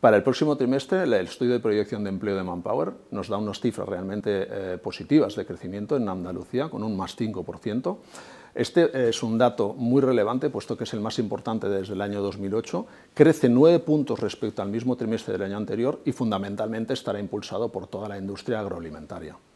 Para el próximo trimestre, el estudio de proyección de empleo de Manpower nos da unas cifras realmente eh, positivas de crecimiento en Andalucía, con un más 5%. Este eh, es un dato muy relevante, puesto que es el más importante desde el año 2008. Crece 9 puntos respecto al mismo trimestre del año anterior y fundamentalmente estará impulsado por toda la industria agroalimentaria.